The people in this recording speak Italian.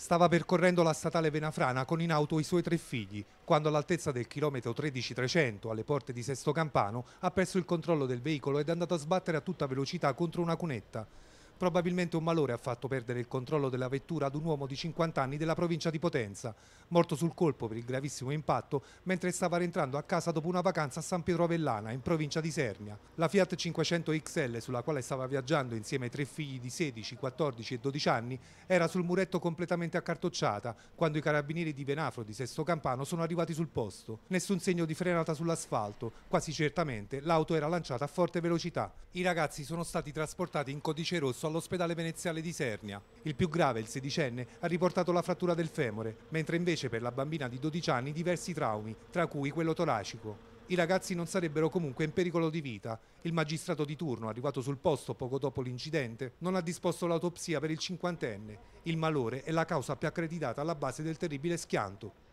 Stava percorrendo la statale Venafrana con in auto i suoi tre figli, quando all'altezza del chilometro 13300, alle porte di Sesto Campano, ha perso il controllo del veicolo ed è andato a sbattere a tutta velocità contro una cunetta. Probabilmente un malore ha fatto perdere il controllo della vettura ad un uomo di 50 anni della provincia di Potenza, morto sul colpo per il gravissimo impatto mentre stava rientrando a casa dopo una vacanza a San Pietro Avellana, in provincia di Sernia. La Fiat 500 XL, sulla quale stava viaggiando insieme ai tre figli di 16, 14 e 12 anni, era sul muretto completamente accartocciata quando i carabinieri di Venafro di Sesto Campano sono arrivati sul posto. Nessun segno di frenata sull'asfalto, quasi certamente l'auto era lanciata a forte velocità. I ragazzi sono stati trasportati in codice rosso all'ospedale veneziale di Sernia. Il più grave, il sedicenne, ha riportato la frattura del femore, mentre invece per la bambina di 12 anni diversi traumi, tra cui quello toracico. I ragazzi non sarebbero comunque in pericolo di vita. Il magistrato di turno, arrivato sul posto poco dopo l'incidente, non ha disposto l'autopsia per il cinquantenne. Il malore è la causa più accreditata alla base del terribile schianto.